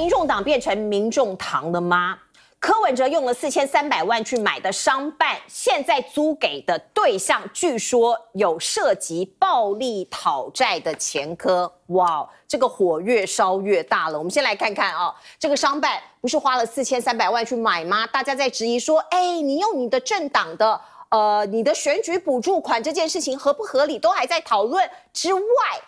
民众党变成民众堂了吗？柯文哲用了四千三百万去买的商办，现在租给的对象据说有涉及暴力讨债的前科。哇，这个火越烧越大了。我们先来看看啊，这个商办不是花了四千三百万去买吗？大家在质疑说，哎，你用你的政党的。呃，你的选举补助款这件事情合不合理，都还在讨论之外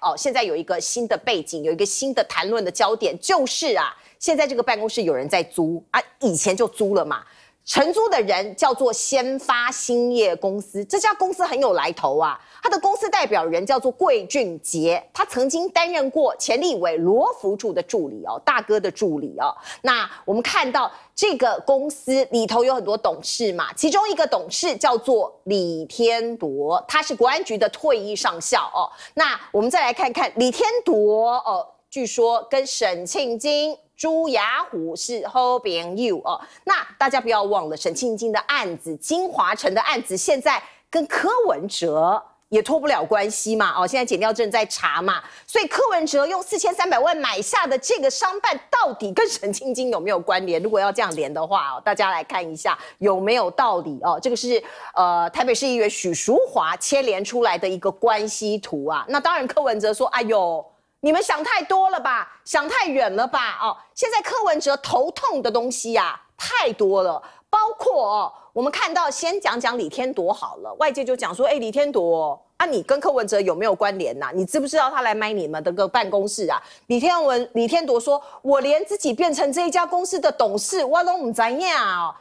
哦。现在有一个新的背景，有一个新的谈论的焦点，就是啊，现在这个办公室有人在租啊，以前就租了嘛。承租的人叫做先发兴业公司，这家公司很有来头啊。他的公司代表人叫做桂俊杰，他曾经担任过前立委罗福柱的助理哦，大哥的助理哦。那我们看到这个公司里头有很多董事嘛，其中一个董事叫做李天铎，他是国安局的退役上校哦。那我们再来看看李天铎哦，据说跟沈庆金。朱雅虎是 hoping you 哦，那大家不要忘了沈庆金的案子、金华城的案子，现在跟柯文哲也脱不了关系嘛哦，现在检调正在查嘛，所以柯文哲用四千三百万买下的这个商办，到底跟沈庆金有没有关联？如果要这样连的话哦，大家来看一下有没有道理哦，这个是呃台北市议员许淑华牵连出来的一个关系图啊，那当然柯文哲说，哎呦。你们想太多了吧，想太远了吧？哦，现在柯文哲头痛的东西呀太多了，包括哦，我们看到先讲讲李天夺好了，外界就讲说，哎，李天夺，那你跟柯文哲有没有关联呐？你知不知道他来买你们的个办公室啊？李天文、李天夺说，我连自己变成这一家公司的董事，我都唔知影，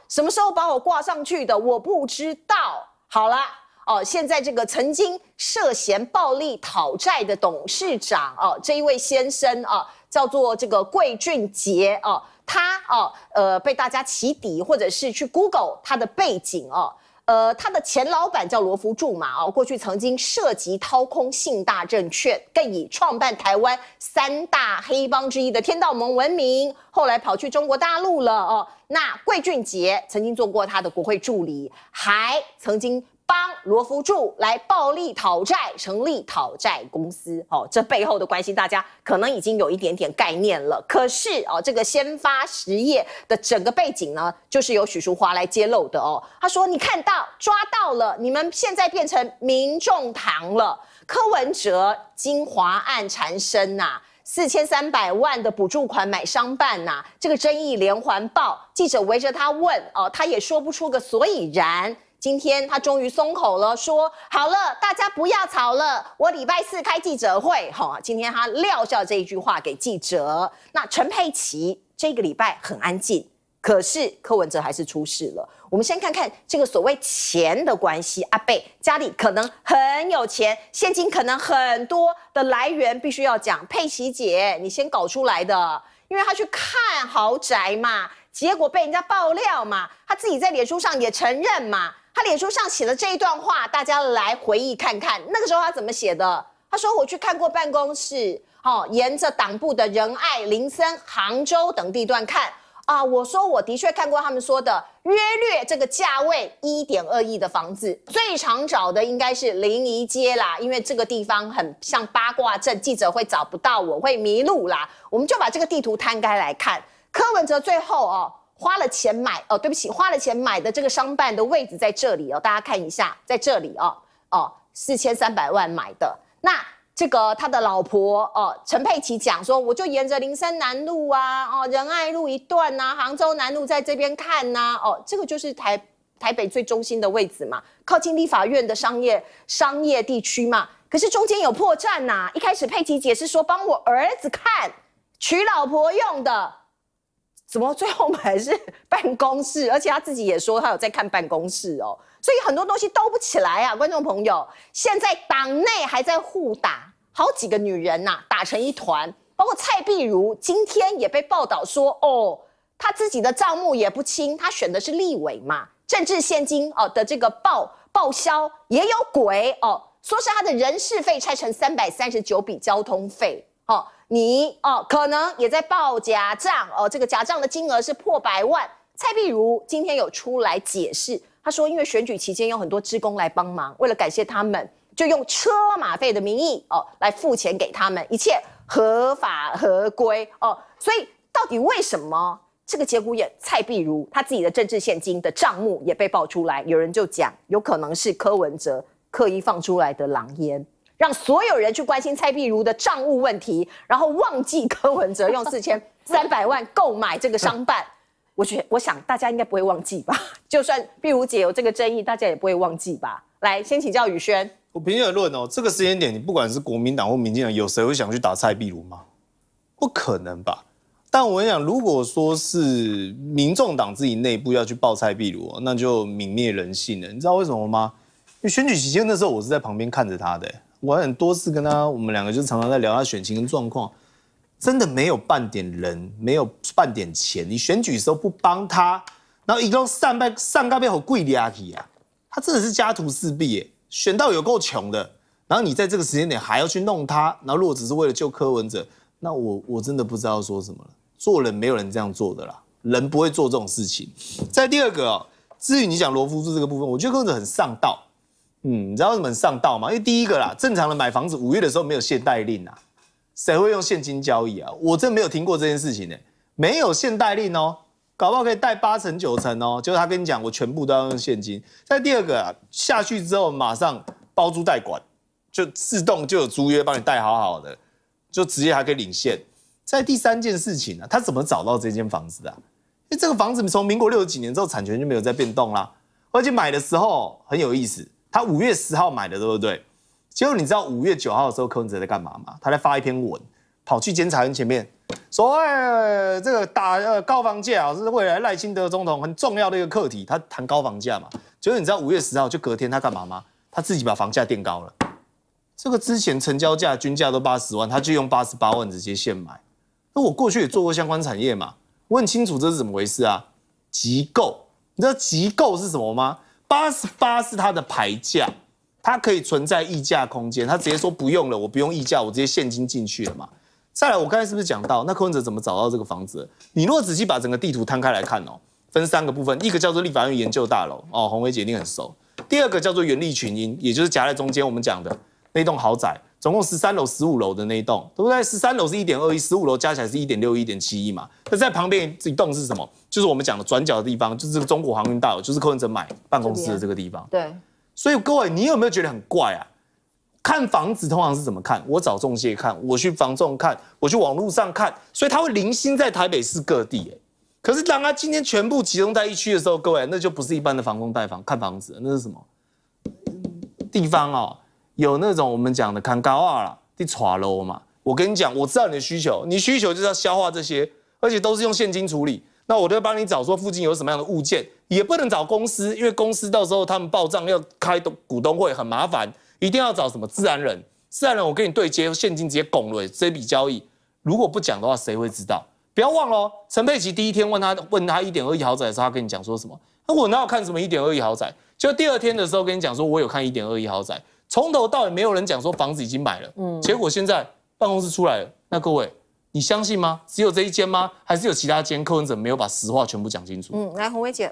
什么时候把我挂上去的，我不知道。好了。哦，现在这个曾经涉嫌暴力讨债的董事长哦，这一位先生啊，叫做这个桂俊杰哦，他哦，呃，被大家起底或者是去 Google 他的背景哦，呃，他的前老板叫罗福柱嘛，哦，过去曾经涉及掏空信大证券，更以创办台湾三大黑帮之一的天道盟闻名，后来跑去中国大陆了哦。那桂俊杰曾经做过他的国会助理，还曾经。帮罗福柱来暴力讨债，成立讨债公司哦，这背后的关系大家可能已经有一点点概念了。可是哦，这个先发实业的整个背景呢，就是由许淑华来揭露的哦。他说：“你看到抓到了，你们现在变成民众堂了。柯文哲金华案缠身呐，四千三百万的补助款买商办呐，这个争议连环爆，记者围着他问哦，他也说不出个所以然。”今天他终于松口了，说好了，大家不要吵了，我礼拜四开记者会，哈。今天他撂下这一句话给记者。那陈佩琪这个礼拜很安静，可是柯文哲还是出事了。我们先看看这个所谓钱的关系。阿贝家里可能很有钱，现金可能很多的来源必须要讲。佩奇姐，你先搞出来的，因为他去看豪宅嘛，结果被人家爆料嘛，他自己在脸书上也承认嘛。他脸书上写了这一段话，大家来回忆看看，那个时候他怎么写的？他说：“我去看过办公室，哦，沿着党部的仁爱、林森、杭州等地段看啊。我说我的确看过他们说的约略这个价位一点二亿的房子，最常找的应该是临沂街啦，因为这个地方很像八卦阵，记者会找不到，我会迷路啦。我们就把这个地图摊开来看。柯文哲最后哦。”花了钱买哦，对不起，花了钱买的这个商办的位置在这里哦，大家看一下，在这里哦哦，四千三百万买的。那这个他的老婆哦，陈佩琪讲说，我就沿着林森南路啊，哦仁爱路一段呐，杭州南路在这边看呐，哦，这个就是台台北最中心的位置嘛，靠近立法院的商业商业地区嘛。可是中间有破绽呐，一开始佩奇解释说，帮我儿子看，娶老婆用的。怎么最后还是办公室？而且他自己也说他有在看办公室哦，所以很多东西兜不起来啊，观众朋友。现在党内还在互打，好几个女人呐打成一团，包括蔡碧如今天也被报道说哦，她自己的账目也不清，她选的是立委嘛，政治现金哦的这个报报销也有鬼哦，说是她的人事费拆成三百三十九笔交通费哦。你哦，可能也在报假账哦，这个假账的金额是破百万。蔡碧如今天有出来解释，他说因为选举期间有很多职工来帮忙，为了感谢他们，就用车马费的名义哦来付钱给他们，一切合法合规哦。所以到底为什么这个节骨眼，蔡碧如他自己的政治现金的账目也被爆出来？有人就讲，有可能是柯文哲刻意放出来的狼烟。让所有人去关心蔡碧如的账务问题，然后忘记柯文哲用四千 三百万购买这个商办。我觉我想大家应该不会忘记吧？就算碧如姐有这个争议，大家也不会忘记吧？来，先请教宇轩。我凭经验论哦，这个时间点，你不管是国民党或民进党，有谁会想去打蔡碧如吗？不可能吧？但我跟你讲，如果说是民众党自己内部要去爆蔡壁如，那就泯灭人性了。你知道为什么吗？因为选举期间那时候，我是在旁边看着他的。我很多次跟他，我们两个就常常在聊他选情跟状况，真的没有半点人，没有半点钱。你选举时候不帮他，然后一个上半上半边好贵的阿 K 啊，他真的是家徒四壁，选到有够穷的。然后你在这个时间点还要去弄他，然后如果只是为了救柯文哲，那我我真的不知道说什么了。做人没有人这样做的啦，人不会做这种事情。在第二个哦，至于你讲罗夫助这个部分，我觉得柯文哲很上道。嗯，你道为怎么上道吗？因为第一个啦，正常的买房子，五月的时候没有限贷令啊，谁会用现金交易啊？我真没有听过这件事情呢。没有限贷令哦，搞不好可以贷八成九成哦。就是他跟你讲，我全部都要用现金。在第二个啊，下去之后马上包租代管，就自动就有租约帮你贷好好的，就直接还可以领现。在第三件事情啊，他怎么找到这间房子的？因为这个房子从民国六十几年之后产权就没有再变动啦，而且买的时候很有意思。他五月十号买的对不对？结果你知道五月九号的时候柯文哲在干嘛吗？他在发一篇文，跑去监察院前面说：“哎，这个打高房价啊，是未来赖清德总统很重要的一个课题。”他谈高房价嘛。结果你知道五月十号就隔天他干嘛吗？他自己把房价垫高了。这个之前成交价均价都八十万，他就用八十八万直接现买。那我过去也做过相关产业嘛，我很清楚这是怎么回事啊。集购，你知道集购是什么吗？八十八是它的牌价，它可以存在溢价空间。他直接说不用了，我不用溢价，我直接现金进去了嘛。再来，我刚才是不是讲到那柯文哲怎么找到这个房子？你如果仔细把整个地图摊开来看哦，分三个部分，一个叫做立法院研究大楼哦，洪伟姐一定很熟。第二个叫做原力群英，也就是夹在中间我们讲的那栋豪宅。总共十三楼、十五楼的那一栋，对不对？十三楼是一点二亿，十五楼加起来是一点六亿、一点七亿嘛。那在旁边这一栋是什么？就是我们讲的转角的地方，就是中国航运大楼，就是柯文哲买办公室的这个地方。对。所以各位，你有没有觉得很怪啊？看房子通常是怎么看？我找中介看，我去房仲看，我去网络上看，所以他会零星在台北市各地。可是当他今天全部集中在一区的时候，各位，那就不是一般的房东带房看房子，那是什么地方哦？有那种我们讲的看高二啦，滴爪楼嘛。我跟你讲，我知道你的需求，你需求就是要消化这些，而且都是用现金处理。那我就帮你找，说附近有什么样的物件，也不能找公司，因为公司到时候他们报账要开股东会，很麻烦，一定要找什么自然人。自然人，我跟你对接，现金直接拱了这笔交易。如果不讲的话，谁会知道？不要忘哦，陈佩琪第一天问他问他一点二亿豪宅的时候，他跟你讲说什么？那我哪有看什么一点二亿豪宅？就第二天的时候跟你讲说，我有看一点二亿豪宅。从头到尾没有人讲说房子已经买了，嗯，结果现在办公室出来了，那各位，你相信吗？只有这一间吗？还是有其他间？柯文哲没有把实话全部讲清楚。嗯，来红薇姐，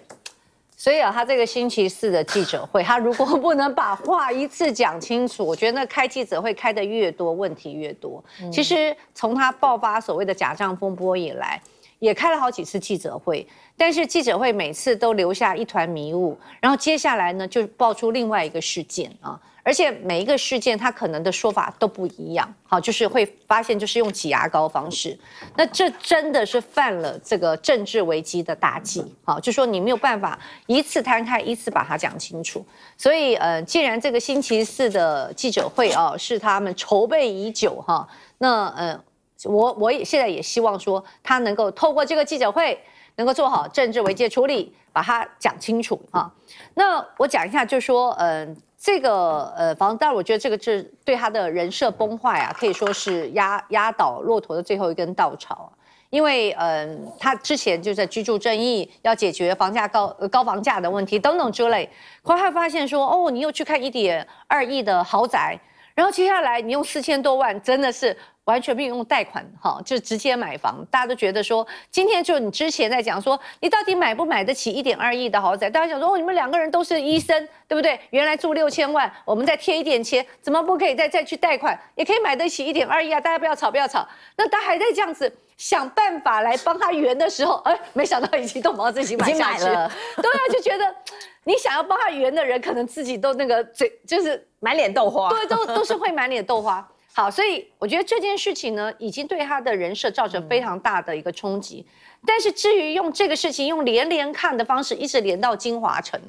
所以啊，他这个星期四的记者会，他如果不能把话一次讲清楚，我觉得那开记者会开的越多，问题越多。其实从他爆发所谓的假账风波以来。也开了好几次记者会，但是记者会每次都留下一团迷雾，然后接下来呢就爆出另外一个事件啊，而且每一个事件他可能的说法都不一样，好，就是会发现就是用挤牙膏方式，那这真的是犯了这个政治危机的大忌，好，就说你没有办法一次摊开，一次把它讲清楚，所以呃，既然这个星期四的记者会啊是他们筹备已久哈，那呃。我我也现在也希望说，他能够透过这个记者会，能够做好政治危机处理，把它讲清楚啊。那我讲一下，就说，嗯，这个呃房，但我觉得这个是对他的人设崩坏啊，可以说是压压倒骆驼的最后一根稻草因为嗯，他之前就在居住正义，要解决房价高高房价的问题等等之类，后来他发现说，哦，你又去看一点二亿的豪宅。然后接下来，你用四千多万，真的是完全没有用贷款，哈，就直接买房。大家都觉得说，今天就你之前在讲说，你到底买不买得起一点二亿的豪宅？大家想说，哦，你们两个人都是医生，对不对？原来住六千万，我们再贴一点钱，怎么不可以再再去贷款，也可以买得起一点二亿啊？大家不要吵，不要吵。那他还在这样子。想办法来帮他圆的时候，哎，没想到已经都把自己买下去了，都 啊，就觉得，你想要帮他圆的人，可能自己都那个嘴就是满脸豆花，对，都都是会满脸豆花。好，所以我觉得这件事情呢，已经对他的人设造成非常大的一个冲击。但是至于用这个事情用连连看的方式一直连到金华城，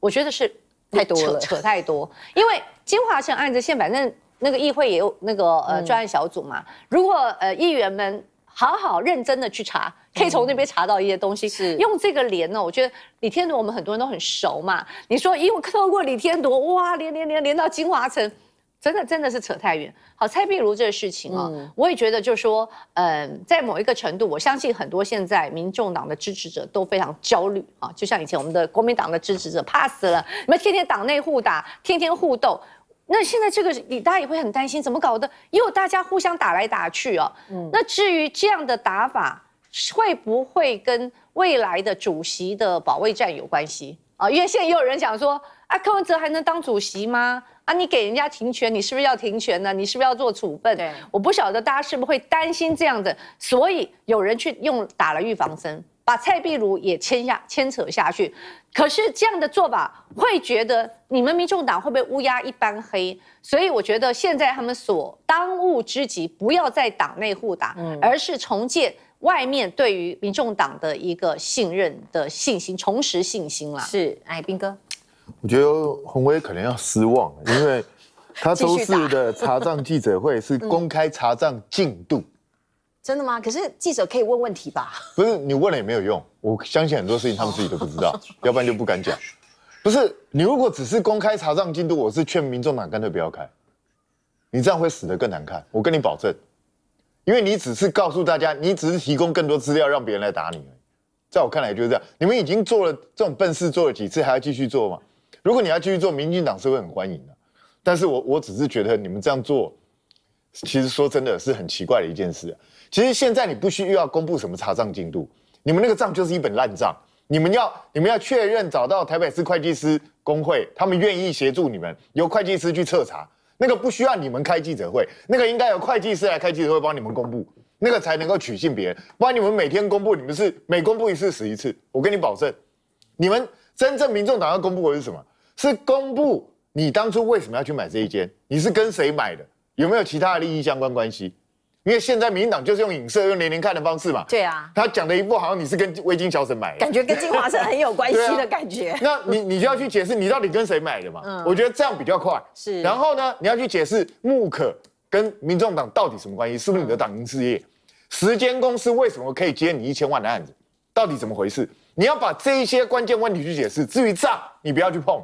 我觉得是太多了，扯太多。因为金华城案子现，反正那个议会也有那个呃专案小组嘛，如果呃议员们。好好认真的去查，可以从那边查到一些东西。是用这个连呢？我觉得李天如我们很多人都很熟嘛。你说因为透过李天如，哇，连连连连到金华城，真的真的是扯太远。好，蔡壁如这个事情啊，我也觉得就是说，嗯，在某一个程度，我相信很多现在民众党的支持者都非常焦虑啊。就像以前我们的国民党的支持者怕死了，你们天天党内互打，天天互斗。那现在这个，你大家也会很担心，怎么搞的？又大家互相打来打去哦。那至于这样的打法会不会跟未来的主席的保卫战有关系啊？因为现在也有人讲说，啊，柯文哲还能当主席吗？啊，你给人家停权，你是不是要停权呢？你是不是要做处分？对，我不晓得大家是不是会担心这样的，所以有人去用打了预防针。把蔡壁如也牵下牵扯下去，可是这样的做法会觉得你们民众党会被乌鸦一般黑，所以我觉得现在他们所当务之急，不要在党内互打，而是重建外面对于民众党的一个信任的信心，重拾信心了。是，哎，斌哥，我觉得洪伟可能要失望，因为他周四的查账记者会是公开查账进度。真的吗？可是记者可以问问题吧？不是你问了也没有用。我相信很多事情他们自己都不知道，要不然就不敢讲。不是你如果只是公开查账进度，我是劝民众党干脆不要开，你这样会死得更难看，我跟你保证。因为你只是告诉大家，你只是提供更多资料让别人来打你。在我看来就是这样，你们已经做了这种笨事做了几次，还要继续做吗？如果你要继续做，民进党是会很欢迎的。但是我我只是觉得你们这样做。其实说真的是很奇怪的一件事。其实现在你不需要要公布什么查账进度，你们那个账就是一本烂账。你们要你们要确认找到台北市会计师工会，他们愿意协助你们，由会计师去彻查。那个不需要你们开记者会，那个应该由会计师来开记者会帮你们公布，那个才能够取信别人。不然你们每天公布，你们是每公布一次死一次。我跟你保证，你们真正民众党要公布的是什么？是公布你当初为什么要去买这一间，你是跟谁买的？有没有其他的利益相关关系？因为现在民进党就是用影射、用连连看的方式嘛。对啊。他讲的一步好像你是跟微金小沈买，的，感觉跟金华城很有关系的感觉。那你你就要去解释你到底跟谁买的嘛？嗯。我觉得这样比较快。是。然后呢，你要去解释木可跟民众党到底什么关系？是不是你的党营事业？时间公司为什么可以接你一千万的案子？到底怎么回事？你要把这一些关键问题去解释。至于账，你不要去碰，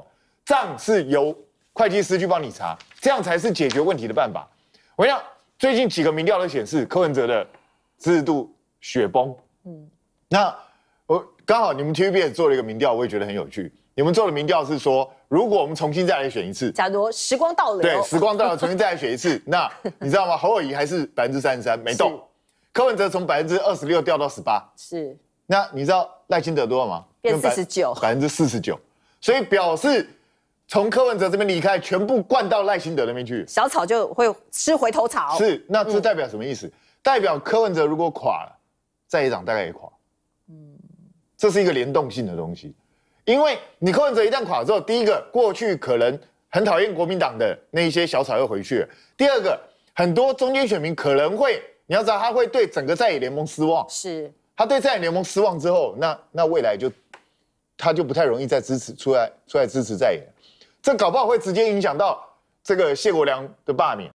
账是由会计师去帮你查。这样才是解决问题的办法。我想最近几个民调都显示柯文哲的制度雪崩。嗯，那我刚好你们 TVB 也做了一个民调，我也觉得很有趣。你们做的民调是说，如果我们重新再来选一次，假如时光倒流，对，时光倒流重新再选一次，那你知道吗？侯友谊还是百分之三十三没动，柯文哲从百分之二十六掉到十八，是。那你知道赖清德多少吗？变四十九，百分之四十九，所以表示。从柯文哲这边离开，全部灌到赖清德那边去，小草就会吃回头草。是，那这代表什么意思？代表柯文哲如果垮了，在野党大概也垮。嗯，这是一个联动性的东西，因为你柯文哲一旦垮了之后，第一个过去可能很讨厌国民党的那些小草又回去了。第二个，很多中间选民可能会，你要知道他会对整个在野联盟失望。是，他对在野联盟失望之后，那那未来就他就不太容易再支持出来出来支持在野。这搞不好会直接影响到这个谢国良的罢免。